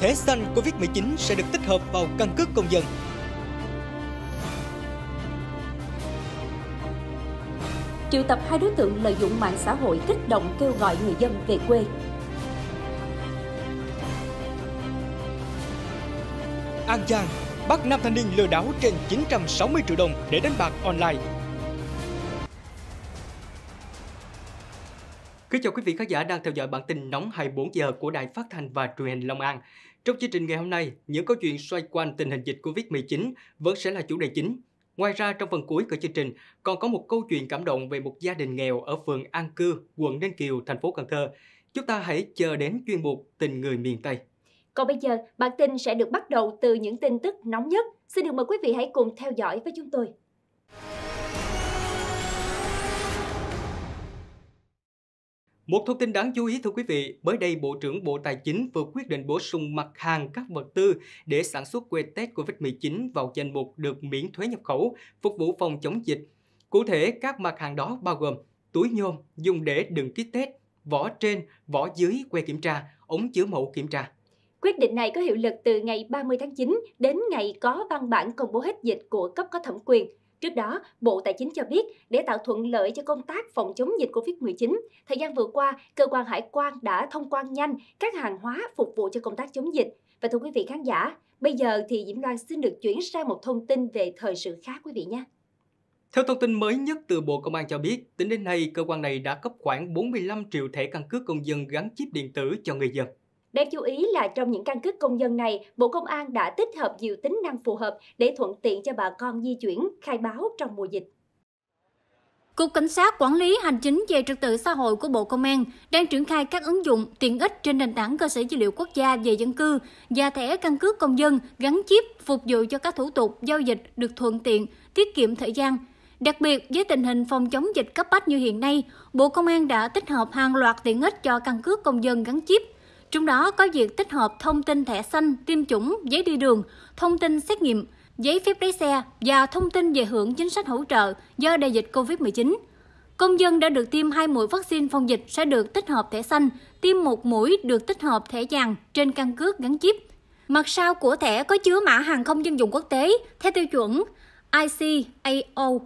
thẻ xanh Covid-19 sẽ được tích hợp vào căn cước công dân. Triệu tập hai đối tượng lợi dụng mạng xã hội kích động kêu gọi người dân về quê. An Giang bắt nam thanh niên lừa đảo trên 960 triệu đồng để đánh bạc online. Kính chào quý vị khán giả đang theo dõi bản tin nóng 24 giờ của Đài Phát thanh và Truyền hình Long An. Trong chương trình ngày hôm nay, những câu chuyện xoay quanh tình hình dịch Covid-19 vẫn sẽ là chủ đề chính. Ngoài ra, trong phần cuối của chương trình còn có một câu chuyện cảm động về một gia đình nghèo ở phường An Cư, quận Ninh Kiều, thành phố Cần Thơ. Chúng ta hãy chờ đến chuyên mục Tình người miền Tây. Còn bây giờ, bản tin sẽ được bắt đầu từ những tin tức nóng nhất. Xin được mời quý vị hãy cùng theo dõi với chúng tôi. Một thông tin đáng chú ý thưa quý vị, mới đây Bộ trưởng Bộ Tài chính vừa quyết định bổ sung mặt hàng các vật tư để sản xuất que test COVID-19 vào danh mục được miễn thuế nhập khẩu, phục vụ phòng chống dịch. Cụ thể, các mặt hàng đó bao gồm túi nhôm dùng để đựng kit test, vỏ trên, vỏ dưới que kiểm tra, ống chứa mẫu kiểm tra. Quyết định này có hiệu lực từ ngày 30 tháng 9 đến ngày có văn bản công bố hết dịch của cấp có thẩm quyền. Trước đó, Bộ Tài chính cho biết để tạo thuận lợi cho công tác phòng chống dịch COVID-19, thời gian vừa qua, cơ quan hải quan đã thông quan nhanh các hàng hóa phục vụ cho công tác chống dịch. Và thưa quý vị khán giả, bây giờ thì Diễm Loan xin được chuyển sang một thông tin về thời sự khác quý vị nhé. Theo thông tin mới nhất từ Bộ Công an cho biết, tính đến nay, cơ quan này đã cấp khoảng 45 triệu thẻ căn cước công dân gắn chip điện tử cho người dân. Đáng chú ý là trong những căn cước công dân này, Bộ Công an đã tích hợp nhiều tính năng phù hợp để thuận tiện cho bà con di chuyển, khai báo trong mùa dịch. Cục Cảnh sát Quản lý Hành chính về Trật tự xã hội của Bộ Công an đang triển khai các ứng dụng tiện ích trên nền tảng cơ sở dữ liệu quốc gia về dân cư và thẻ căn cước công dân gắn chip phục vụ cho các thủ tục giao dịch được thuận tiện, tiết kiệm thời gian. Đặc biệt, với tình hình phòng chống dịch cấp bách như hiện nay, Bộ Công an đã tích hợp hàng loạt tiện ích cho căn cước công dân gắn chip, trong đó có việc tích hợp thông tin thẻ xanh, tiêm chủng, giấy đi đường, thông tin xét nghiệm, giấy phép lái xe và thông tin về hưởng chính sách hỗ trợ do đại dịch COVID-19. Công dân đã được tiêm hai mũi vaccine phòng dịch sẽ được tích hợp thẻ xanh, tiêm một mũi được tích hợp thẻ vàng trên căn cước gắn chip. Mặt sau của thẻ có chứa mã hàng không dân dụng quốc tế theo tiêu chuẩn ICAO.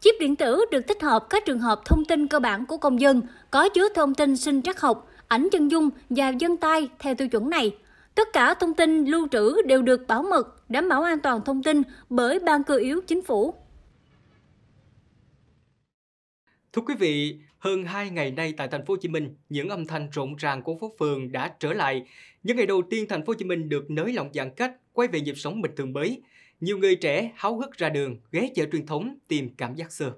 Chip điện tử được tích hợp các trường hợp thông tin cơ bản của công dân có chứa thông tin sinh trắc học, ảnh chân dung và dân tay theo tiêu chuẩn này. Tất cả thông tin lưu trữ đều được bảo mật, đảm bảo an toàn thông tin bởi Ban Cơ yếu Chính phủ. Thưa quý vị, hơn 2 ngày nay tại thành phố Hồ Chí Minh, những âm thanh rộn ràng của phố phường đã trở lại. Những ngày đầu tiên thành phố Hồ Chí Minh được nới lỏng giãn cách, quay về nhịp sống bình thường mới, nhiều người trẻ háo hức ra đường, ghé chợ truyền thống tìm cảm giác xưa.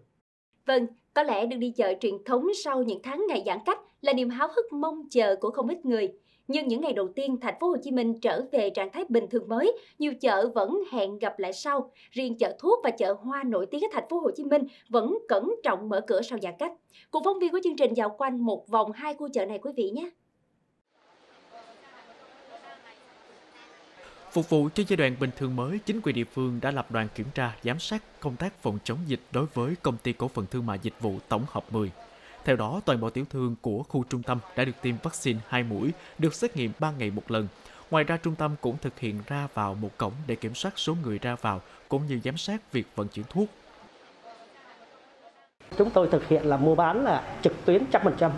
Vâng, có lẽ được đi chợ truyền thống sau những tháng ngày giãn cách là niềm háo hức mong chờ của không ít người. Nhưng những ngày đầu tiên thành phố Hồ Chí Minh trở về trạng thái bình thường mới, nhiều chợ vẫn hẹn gặp lại sau. Riêng chợ thuốc và chợ hoa nổi tiếng ở thành phố Hồ Chí Minh vẫn cẩn trọng mở cửa sau giãn cách. Cùng phóng viên của chương trình dạo quanh một vòng hai khu chợ này quý vị nhé. Phục vụ cho giai đoạn bình thường mới, chính quyền địa phương đã lập đoàn kiểm tra, giám sát công tác phòng chống dịch đối với công ty cổ phần thương mại dịch vụ tổng hợp 10. Theo đó, toàn bộ tiểu thương của khu trung tâm đã được tiêm vaccine 2 mũi, được xét nghiệm 3 ngày một lần. Ngoài ra, trung tâm cũng thực hiện ra vào một cổng để kiểm soát số người ra vào, cũng như giám sát việc vận chuyển thuốc. Chúng tôi thực hiện là mua bán là trực tuyến 100%,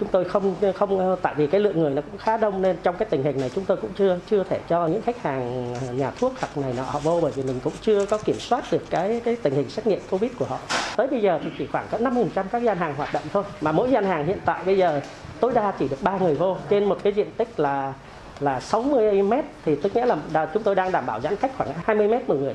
chúng tôi không không tại vì cái lượng người nó cũng khá đông nên trong cái tình hình này chúng tôi cũng chưa chưa thể cho những khách hàng nhà thuốc thật này nọ họ vô bởi vì mình cũng chưa có kiểm soát được cái cái tình hình xét nghiệm covid của họ tới bây giờ thì chỉ khoảng có 5% các gian hàng hoạt động thôi mà mỗi gian hàng hiện tại bây giờ tối đa chỉ được ba người vô trên một cái diện tích là là 60 m thì tức nghĩa là chúng tôi đang đảm bảo giãn cách khoảng 20 m một người.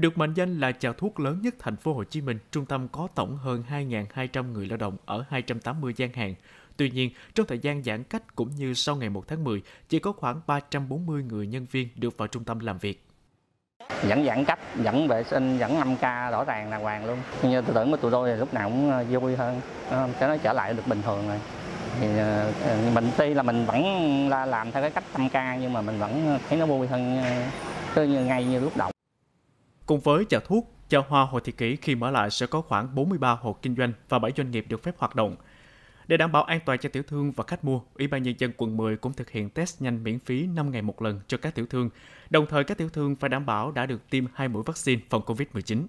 Được mệnh danh là chợ thuốc lớn nhất thành phố Hồ Chí Minh, trung tâm có tổng hơn 2.200 người lao động ở 280 gian hàng. Tuy nhiên, trong thời gian giãn cách cũng như sau ngày 1 tháng 10, chỉ có khoảng 340 người nhân viên được vào trung tâm làm việc vẫn giãn cách vẫn vệ sinh vẫn 5 k rõ ràng là hoàng luôn như tư tưởng của tụi tôi thì lúc nào cũng ờ, vui hơn ờ, cái nó trở lại được bình thường rồi thì ờ, mình tuy là mình vẫn là làm theo cái cách 5 k nhưng mà mình vẫn thấy nó vui hơn cứ như ngay như lúc đầu Cùng với chợ thuốc, chợ hoa hồi thị kỷ khi mở lại sẽ có khoảng 43 hộ kinh doanh và 7 doanh nghiệp được phép hoạt động. Để đảm bảo an toàn cho tiểu thương và khách mua, Ủy ban Nhân dân quận 10 cũng thực hiện test nhanh miễn phí 5 ngày một lần cho các tiểu thương. Đồng thời các tiểu thương phải đảm bảo đã được tiêm 2 mũi vaccine phòng COVID-19.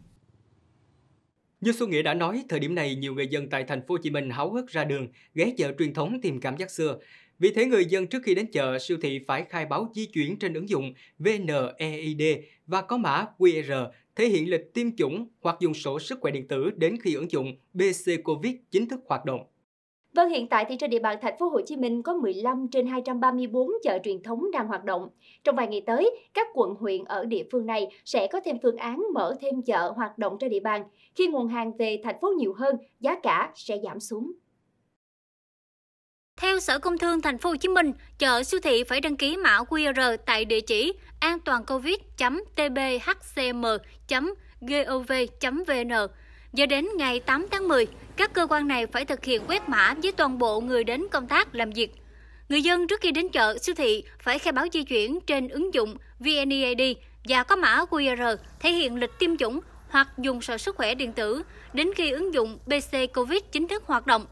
Như Xuân Nghĩa đã nói, thời điểm này nhiều người dân tại thành phố Hồ Chí Minh háo hức ra đường, ghé chợ truyền thống tìm cảm giác xưa. Vì thế người dân trước khi đến chợ, siêu thị phải khai báo di chuyển trên ứng dụng VNEID và có mã QR thể hiện lịch tiêm chủng hoặc dùng sổ sức khỏe điện tử đến khi ứng dụng BC Covid chính thức hoạt động. Vâng, hiện tại thì trên địa bàn thành phố Hồ Chí Minh có 15 trên 234 chợ truyền thống đang hoạt động. Trong vài ngày tới, các quận huyện ở địa phương này sẽ có thêm phương án mở thêm chợ hoạt động trên địa bàn. Khi nguồn hàng về thành phố nhiều hơn, giá cả sẽ giảm xuống. Theo Sở Công Thương Thành phố Hồ Chí Minh, chợ siêu thị phải đăng ký mã QR tại địa chỉ an toàn covid.tbhcm.gov.vn. Giờ đến ngày 8 tháng 10, các cơ quan này phải thực hiện quét mã với toàn bộ người đến công tác làm việc. Người dân trước khi đến chợ, siêu thị phải khai báo di chuyển trên ứng dụng VNEID và có mã QR thể hiện lịch tiêm chủng hoặc dùng sổ sức khỏe điện tử đến khi ứng dụng BC Covid chính thức hoạt động.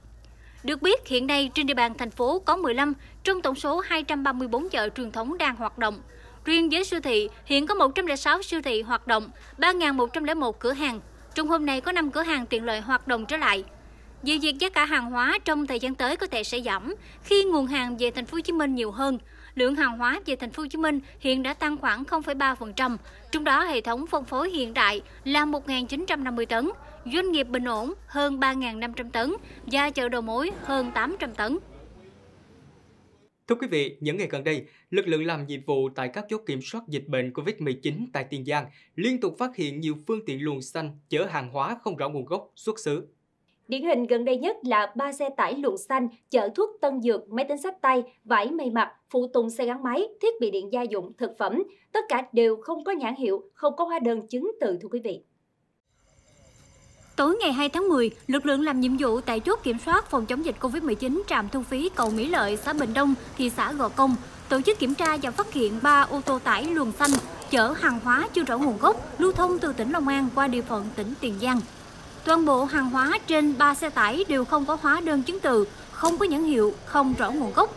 Được biết, hiện nay trên địa bàn thành phố có 15 trong tổng số 234 chợ truyền thống đang hoạt động. Riêng với siêu thị, hiện có 106 siêu thị hoạt động, 3.101 cửa hàng. Trong hôm nay có 5 cửa hàng tiện lợi hoạt động trở lại. Về việc giá cả hàng hóa trong thời gian tới có thể sẽ giảm khi nguồn hàng về thành phố Hồ Chí Minh nhiều hơn. Lượng hàng hóa về thành phố Hồ Chí Minh hiện đã tăng khoảng 0,3%, trong đó hệ thống phân phối hiện đại là 1.950 tấn, doanh nghiệp bình ổn hơn 3.500 tấn và chợ đầu mối hơn 800 tấn. Thưa quý vị, những ngày gần đây, lực lượng làm nhiệm vụ tại các chốt kiểm soát dịch bệnh COVID-19 tại Tiền Giang liên tục phát hiện nhiều phương tiện luồng xanh chở hàng hóa không rõ nguồn gốc, xuất xứ. Điển hình gần đây nhất là ba xe tải luồng xanh chở thuốc tân dược, máy tính sách tay, vải may mặc, phụ tùng xe gắn máy, thiết bị điện gia dụng, thực phẩm. Tất cả đều không có nhãn hiệu, không có hóa đơn chứng từ thưa quý vị. Tối ngày 2 tháng 10, lực lượng làm nhiệm vụ tại chốt kiểm soát phòng chống dịch COVID-19 trạm thu phí cầu Mỹ Lợi, xã Bình Đông, thị xã Gò Công, tổ chức kiểm tra và phát hiện 3 ô tô tải luồng xanh chở hàng hóa chưa rõ nguồn gốc lưu thông từ tỉnh Long An qua địa phận tỉnh Tiền Giang. Toàn bộ hàng hóa trên 3 xe tải đều không có hóa đơn chứng từ, không có nhãn hiệu, không rõ nguồn gốc.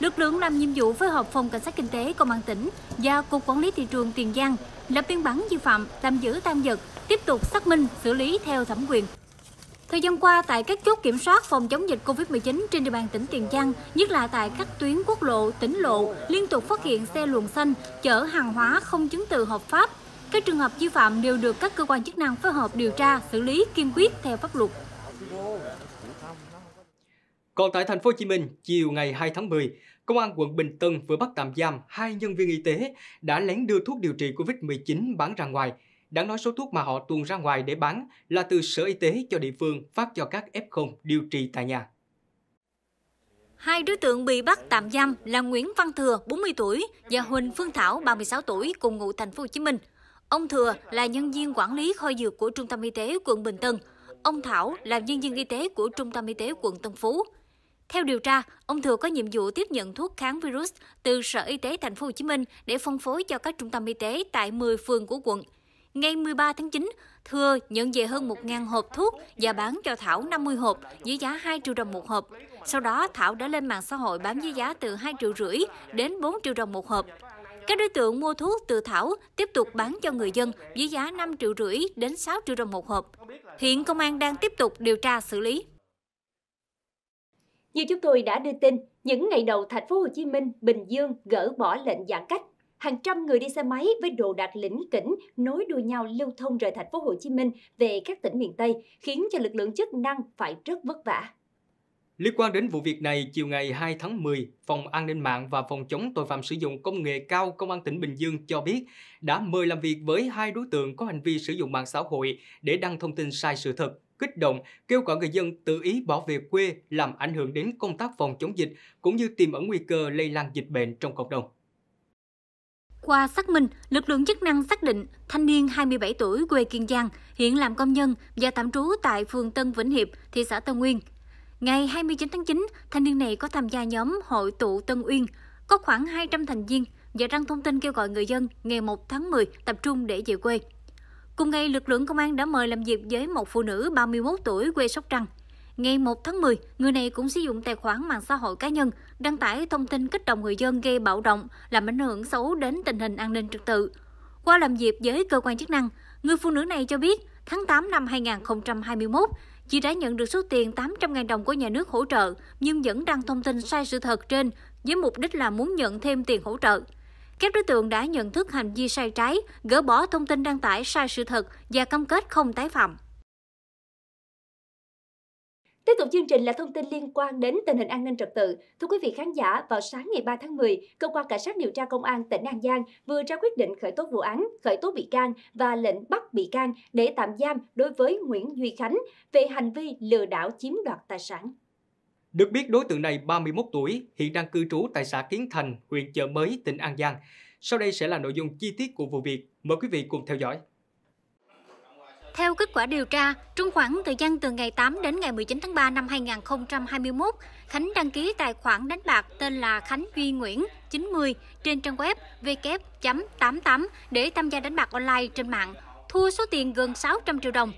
Lực lượng làm nhiệm vụ phối hợp phòng cảnh sát kinh tế công an tỉnh và cục quản lý thị trường Tiền Giang lập biên bản vi phạm, tạm giữ tăng vật, tiếp tục xác minh, xử lý theo thẩm quyền. Thời gian qua, tại các chốt kiểm soát phòng chống dịch COVID-19 trên địa bàn tỉnh Tiền Giang, nhất là tại các tuyến quốc lộ, tỉnh lộ, liên tục phát hiện xe luồng xanh chở hàng hóa không chứng từ hợp pháp. Các trường hợp vi phạm đều được các cơ quan chức năng phối hợp điều tra, xử lý kiên quyết theo pháp luật. Còn tại thành phố Hồ Chí Minh, chiều ngày 2 tháng 10, Công an quận Bình Tân vừa bắt tạm giam hai nhân viên y tế đã lén đưa thuốc điều trị COVID-19 bán ra ngoài. Đáng nói số thuốc mà họ tuồn ra ngoài để bán là từ Sở Y tế cho địa phương phát cho các F0 điều trị tại nhà. Hai đối tượng bị bắt tạm giam là Nguyễn Văn Thừa, 40 tuổi và Huỳnh Phương Thảo, 36 tuổi, cùng ngụ thành phố Hồ Chí Minh. Ông Thừa là nhân viên quản lý kho dược của Trung tâm Y tế quận Bình Tân. Ông Thảo là nhân viên y tế của Trung tâm Y tế quận Tân Phú. Theo điều tra, ông Thừa có nhiệm vụ tiếp nhận thuốc kháng virus từ Sở Y tế Thành phố Hồ Chí Minh để phân phối cho các trung tâm y tế tại 10 phường của quận. Ngày 13 tháng 9, Thừa nhận về hơn 1.000 hộp thuốc và bán cho Thảo 50 hộp với giá 2 triệu đồng một hộp. Sau đó, Thảo đã lên mạng xã hội bán với giá từ 2 triệu rưỡi đến 4 triệu đồng một hộp. Các đối tượng mua thuốc từ Thảo tiếp tục bán cho người dân với giá 5 triệu rưỡi đến 6 triệu đồng một hộp. Hiện công an đang tiếp tục điều tra xử lý. Như chúng tôi đã đưa tin, những ngày đầu thành phố Hồ Chí Minh, Bình Dương gỡ bỏ lệnh giãn cách, hàng trăm người đi xe máy với đồ đạc lĩnh kỉnh nối đuôi nhau lưu thông rời thành phố Hồ Chí Minh về các tỉnh miền Tây, khiến cho lực lượng chức năng phải rất vất vả. Liên quan đến vụ việc này, chiều ngày 2 tháng 10, Phòng An ninh mạng và Phòng chống tội phạm sử dụng công nghệ cao Công an tỉnh Bình Dương cho biết đã mời làm việc với hai đối tượng có hành vi sử dụng mạng xã hội để đăng thông tin sai sự thật kích động, kêu gọi người dân tự ý bỏ về quê làm ảnh hưởng đến công tác phòng chống dịch cũng như tiềm ẩn nguy cơ lây lan dịch bệnh trong cộng đồng. Qua xác minh, lực lượng chức năng xác định thanh niên 27 tuổi quê Kiên Giang, hiện làm công nhân và tạm trú tại phường Tân Vĩnh Hiệp, thị xã Tân Uyên. Ngày 29 tháng 9, thanh niên này có tham gia nhóm hội tụ Tân Uyên, có khoảng 200 thành viên và đăng thông tin kêu gọi người dân ngày 1 tháng 10 tập trung để về quê. Cùng ngày, lực lượng công an đã mời làm việc với một phụ nữ 31 tuổi quê Sóc Trăng. Ngày 1 tháng 10, người này cũng sử dụng tài khoản mạng xã hội cá nhân đăng tải thông tin kích động người dân gây bạo động, làm ảnh hưởng xấu đến tình hình an ninh trật tự. Qua làm việc với cơ quan chức năng, người phụ nữ này cho biết tháng 8 năm 2021, chị đã nhận được số tiền 800.000 đồng của nhà nước hỗ trợ nhưng vẫn đăng thông tin sai sự thật trên với mục đích là muốn nhận thêm tiền hỗ trợ. Các đối tượng đã nhận thức hành vi sai trái, gỡ bỏ thông tin đăng tải sai sự thật và cam kết không tái phạm. Tiếp tục chương trình là thông tin liên quan đến tình hình an ninh trật tự. Thưa quý vị khán giả, vào sáng ngày 3 tháng 10, Cơ quan Cảnh sát điều tra Công an tỉnh An Giang vừa ra quyết định khởi tố vụ án, khởi tố bị can và lệnh bắt bị can để tạm giam đối với Nguyễn Duy Khánh về hành vi lừa đảo chiếm đoạt tài sản. Được biết đối tượng này 31 tuổi, hiện đang cư trú tại xã Kiến Thành, huyện Chợ Mới, tỉnh An Giang. Sau đây sẽ là nội dung chi tiết của vụ việc. Mời quý vị cùng theo dõi. Theo kết quả điều tra, trong khoảng thời gian từ ngày 8 đến ngày 19 tháng 3 năm 2021, Khánh đăng ký tài khoản đánh bạc tên là Khánh Duy Nguyễn 90 trên trang web ww.88 để tham gia đánh bạc online trên mạng, thua số tiền gần 600 triệu đồng.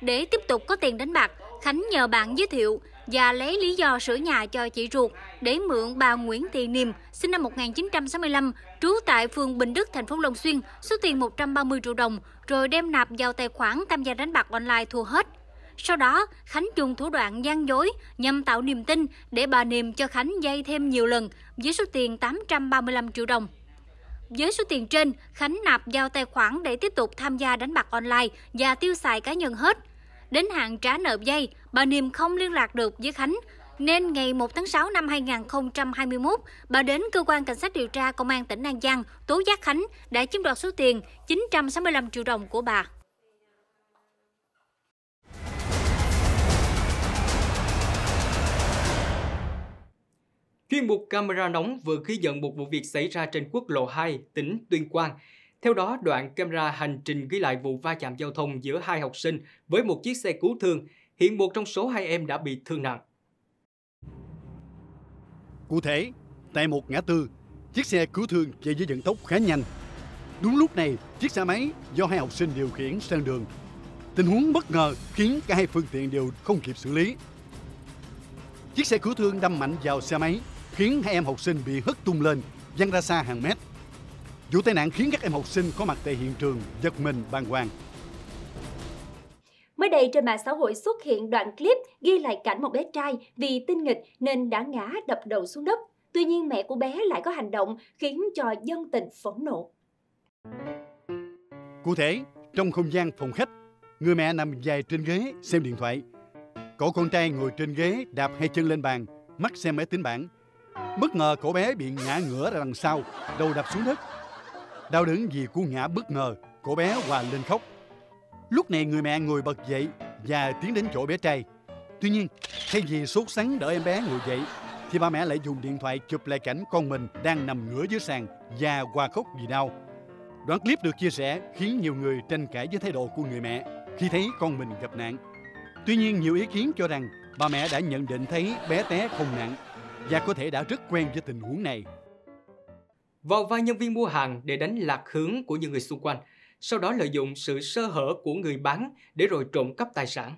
Để tiếp tục có tiền đánh bạc, Khánh nhờ bạn giới thiệu và lấy lý do sửa nhà cho chị ruột để mượn bà Nguyễn Thị Niềm, sinh năm 1965, trú tại phường Bình Đức, thành phố Long Xuyên, số tiền 130 triệu đồng, rồi đem nạp vào tài khoản tham gia đánh bạc online thua hết. Sau đó, Khánh dùng thủ đoạn gian dối nhằm tạo niềm tin để bà Niềm cho Khánh dây thêm nhiều lần với số tiền 835 triệu đồng. Với số tiền trên, Khánh nạp vào tài khoản để tiếp tục tham gia đánh bạc online và tiêu xài cá nhân hết – Đến hạn trả nợ dây, bà Niềm không liên lạc được với Khánh, nên ngày 1 tháng 6 năm 2021, bà đến cơ quan cảnh sát điều tra công an tỉnh An Giang tố giác Khánh đã chiếm đoạt số tiền 965 triệu đồng của bà. Chuyên mục camera nóng vừa ghi nhận một vụ việc xảy ra trên quốc lộ 2, tỉnh Tuyên Quang. Theo đó, đoạn camera hành trình ghi lại vụ va chạm giao thông giữa hai học sinh với một chiếc xe cứu thương. Hiện một trong số hai em đã bị thương nặng. Cụ thể, tại một ngã tư, chiếc xe cứu thương chạy với vận tốc khá nhanh. Đúng lúc này, chiếc xe máy do hai học sinh điều khiển sang đường. Tình huống bất ngờ khiến cả hai phương tiện đều không kịp xử lý. Chiếc xe cứu thương đâm mạnh vào xe máy, khiến hai em học sinh bị hất tung lên, văng ra xa hàng mét. Vụ tai nạn khiến các em học sinh có mặt tại hiện trường giật mình bàng hoàng. Mới đây trên mạng xã hội xuất hiện đoạn clip ghi lại cảnh một bé trai vì tinh nghịch nên đã ngã đập đầu xuống đất. Tuy nhiên mẹ của bé lại có hành động khiến cho dân tình phẫn nộ. Cụ thể, trong không gian phòng khách, người mẹ nằm dài trên ghế xem điện thoại. Cậu con trai ngồi trên ghế đạp hai chân lên bàn, mắt xem máy tính bảng. Bất ngờ cậu bé bị ngã ngửa ra đằng sau, đầu đập xuống đất Đau đớn vì cú ngã bất ngờ, cô bé hòa lên khóc. Lúc này người mẹ ngồi bật dậy và tiến đến chỗ bé trai. Tuy nhiên, thay vì sốt sắng đỡ em bé ngồi dậy, thì ba mẹ lại dùng điện thoại chụp lại cảnh con mình đang nằm ngửa dưới sàn và hòa khóc vì đau. Đoạn clip được chia sẻ khiến nhiều người tranh cãi với thái độ của người mẹ khi thấy con mình gặp nạn. Tuy nhiên, nhiều ý kiến cho rằng bà mẹ đã nhận định thấy bé té không nặng và có thể đã rất quen với tình huống này vào vai nhân viên mua hàng để đánh lạc hướng của những người xung quanh, sau đó lợi dụng sự sơ hở của người bán để rồi trộm cắp tài sản.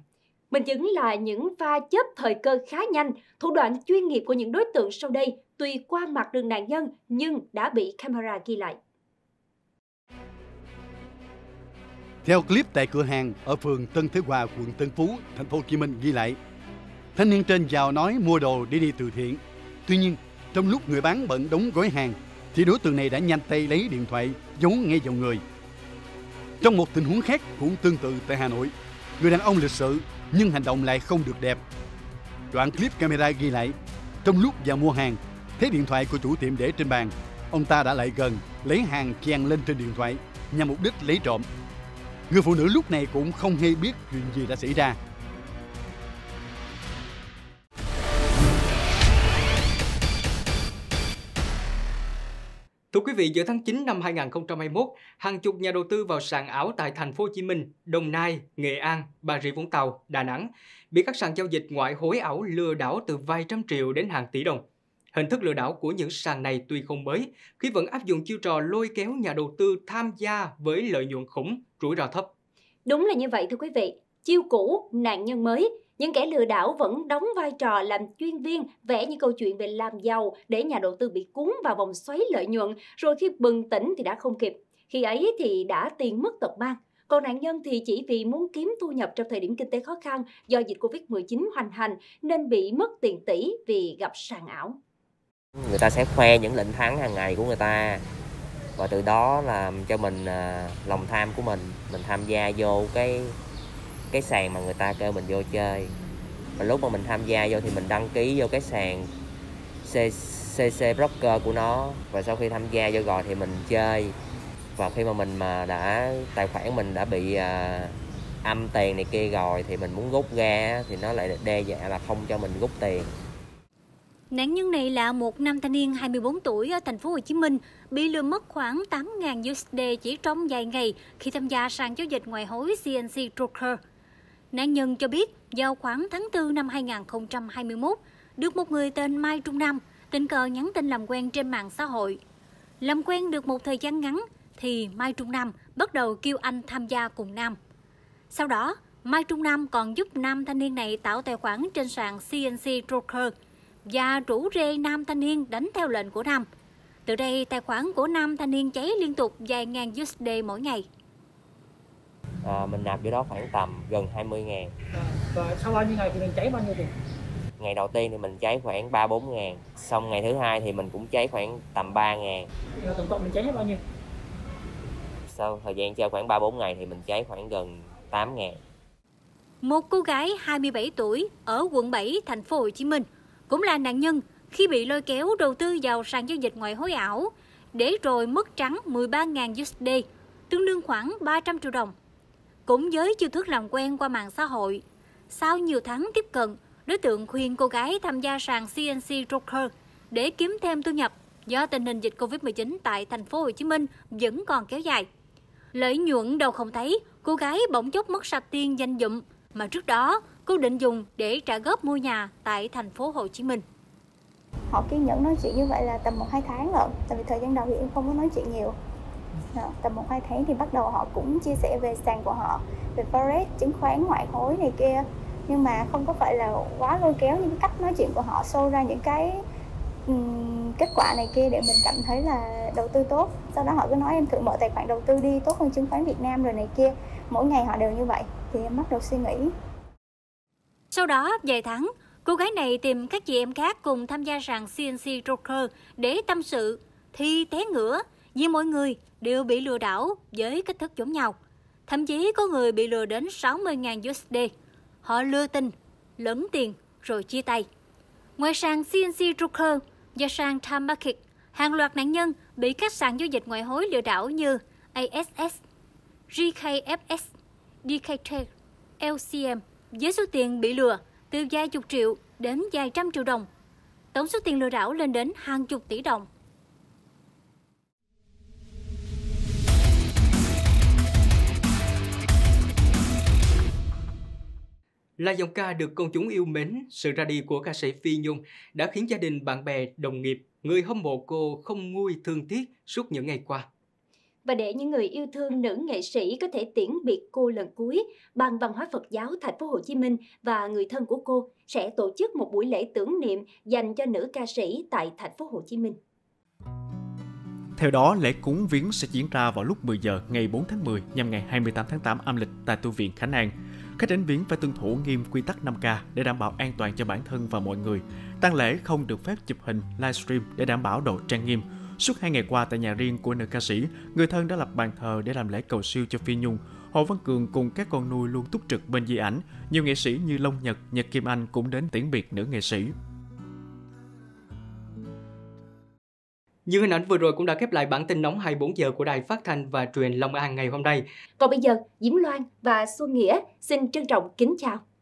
Minh chứng là những pha chớp thời cơ khá nhanh, thủ đoạn chuyên nghiệp của những đối tượng sau đây tùy qua mặt đường nạn nhân nhưng đã bị camera ghi lại. Theo clip tại cửa hàng ở phường Tân Thế Hòa, quận Tân Phú, thành phố Hồ Chí Minh ghi lại, thanh niên trên vào nói mua đồ để đi từ thiện. Tuy nhiên, trong lúc người bán bận đóng gói hàng thì đối tượng này đã nhanh tay lấy điện thoại giấu ngay vào người. Trong một tình huống khác cũng tương tự tại Hà Nội, người đàn ông lịch sự nhưng hành động lại không được đẹp. Đoạn clip camera ghi lại, trong lúc vào mua hàng, thấy điện thoại của chủ tiệm để trên bàn, ông ta đã lại gần lấy hàng chèn lên trên điện thoại nhằm mục đích lấy trộm. Người phụ nữ lúc này cũng không hay biết chuyện gì đã xảy ra Thưa quý vị, giữa tháng 9 năm 2021, hàng chục nhà đầu tư vào sàn ảo tại thành phố Hồ Chí Minh, Đồng Nai, Nghệ An, Bà Rịa Vũng Tàu, Đà Nẵng bị các sàn giao dịch ngoại hối ảo lừa đảo từ vài trăm triệu đến hàng tỷ đồng. Hình thức lừa đảo của những sàn này tuy không mới, khi vẫn áp dụng chiêu trò lôi kéo nhà đầu tư tham gia với lợi nhuận khủng, rủi ro thấp. Đúng là như vậy thưa quý vị, chiêu cũ, nạn nhân mới – những kẻ lừa đảo vẫn đóng vai trò làm chuyên viên vẽ những câu chuyện về làm giàu để nhà đầu tư bị cuốn vào vòng xoáy lợi nhuận, rồi khi bừng tỉnh thì đã không kịp. Khi ấy thì đã tiền mất tật mang. Còn nạn nhân thì chỉ vì muốn kiếm thu nhập trong thời điểm kinh tế khó khăn do dịch Covid-19 hoành hành nên bị mất tiền tỷ vì gặp sàn ảo. Người ta sẽ khoe những lệnh thắng hàng ngày của người ta và từ đó làm cho mình à, lòng tham của mình, mình tham gia vô cái cái sàn mà người ta kêu mình vô chơi mà lúc mà mình tham gia vô thì mình đăng ký vô cái sàn CC Broker của nó và sau khi tham gia vô rồi thì mình chơi và khi mà mình mà đã tài khoản mình đã bị uh, âm tiền này kia rồi thì mình muốn rút ra thì nó lại đe dọa là không cho mình rút tiền Nạn nhân này là một nam thanh niên 24 tuổi ở thành phố Hồ Chí Minh bị lừa mất khoảng 8.000 USD chỉ trong vài ngày khi tham gia sàn giao dịch ngoại hối CNC Broker. Nạn nhân cho biết vào khoảng tháng 4 năm 2021, được một người tên Mai Trung Nam tình cờ nhắn tin làm quen trên mạng xã hội. Làm quen được một thời gian ngắn thì Mai Trung Nam bắt đầu kêu anh tham gia cùng Nam. Sau đó, Mai Trung Nam còn giúp nam thanh niên này tạo tài khoản trên sàn CNC Broker và rủ rê nam thanh niên đánh theo lệnh của Nam. Từ đây, tài khoản của nam thanh niên cháy liên tục vài ngàn USD mỗi ngày à, mình nạp vô đó khoảng tầm gần 20 ngàn và sau bao nhiêu ngày thì mình cháy bao nhiêu tiền ngày đầu tiên thì mình cháy khoảng 3 4 ngàn xong ngày thứ hai thì mình cũng cháy khoảng tầm 3 ngàn tổng cộng mình cháy hết bao nhiêu sau thời gian chơi khoảng 3 4 ngày thì mình cháy khoảng gần 8 ngàn một cô gái 27 tuổi ở quận 7 thành phố Hồ Chí Minh cũng là nạn nhân khi bị lôi kéo đầu tư vào sàn giao dịch ngoại hối ảo để rồi mất trắng 13.000 USD tương đương khoảng 300 triệu đồng cũng với chiêu thức làm quen qua mạng xã hội, sau nhiều tháng tiếp cận, đối tượng khuyên cô gái tham gia sàn CNC Broker để kiếm thêm thu nhập do tình hình dịch Covid-19 tại thành phố Hồ Chí Minh vẫn còn kéo dài. Lợi nhuận đâu không thấy, cô gái bỗng chốc mất sạch tiền danh dụm mà trước đó cô định dùng để trả góp mua nhà tại thành phố Hồ Chí Minh. Họ kiên nhẫn nói chuyện như vậy là tầm 1-2 tháng rồi, tại vì thời gian đầu thì em không có nói chuyện nhiều. Dạ, tầm một hai tháng thì bắt đầu họ cũng chia sẻ về sàn của họ về forex chứng khoán ngoại hối này kia nhưng mà không có phải là quá lôi kéo những cách nói chuyện của họ show ra những cái um, kết quả này kia để mình cảm thấy là đầu tư tốt sau đó họ cứ nói em thử mở tài khoản đầu tư đi tốt hơn chứng khoán Việt Nam rồi này kia mỗi ngày họ đều như vậy thì em bắt đầu suy nghĩ sau đó vài tháng cô gái này tìm các chị em khác cùng tham gia sàn CNC Broker để tâm sự thi té ngửa vì mỗi người đều bị lừa đảo với cách thức giống nhau. Thậm chí có người bị lừa đến 60.000 USD. Họ lừa tin, lấn tiền rồi chia tay. Ngoài sàn CNC Trucker và sàn Time Market, hàng loạt nạn nhân bị các sàn giao dịch ngoại hối lừa đảo như ASS, GKFS, DKT, LCM với số tiền bị lừa từ vài chục triệu đến vài trăm triệu đồng. Tổng số tiền lừa đảo lên đến hàng chục tỷ đồng. Là dòng ca được công chúng yêu mến, sự ra đi của ca sĩ Phi Nhung đã khiến gia đình, bạn bè, đồng nghiệp, người hâm mộ cô không nguôi thương tiếc suốt những ngày qua. Và để những người yêu thương nữ nghệ sĩ có thể tiễn biệt cô lần cuối, Ban Văn hóa Phật giáo Thành phố Hồ Chí Minh và người thân của cô sẽ tổ chức một buổi lễ tưởng niệm dành cho nữ ca sĩ tại Thành phố Hồ Chí Minh. Theo đó, lễ cúng viếng sẽ diễn ra vào lúc 10 giờ ngày 4 tháng 10 nhằm ngày 28 tháng 8 âm lịch tại tu viện Khánh An. Khách đến viếng phải tuân thủ nghiêm quy tắc 5K để đảm bảo an toàn cho bản thân và mọi người. Tang lễ không được phép chụp hình, livestream để đảm bảo độ trang nghiêm. Suốt hai ngày qua tại nhà riêng của nữ ca sĩ, người thân đã lập bàn thờ để làm lễ cầu siêu cho Phi Nhung. Hồ Văn Cường cùng các con nuôi luôn túc trực bên di ảnh. Nhiều nghệ sĩ như Long Nhật, Nhật Kim Anh cũng đến tiễn biệt nữ nghệ sĩ. Như hình ảnh vừa rồi cũng đã khép lại bản tin nóng 24 giờ của Đài Phát thanh và Truyền Long An ngày hôm nay. Còn bây giờ, Diễm Loan và Xuân Nghĩa xin trân trọng kính chào.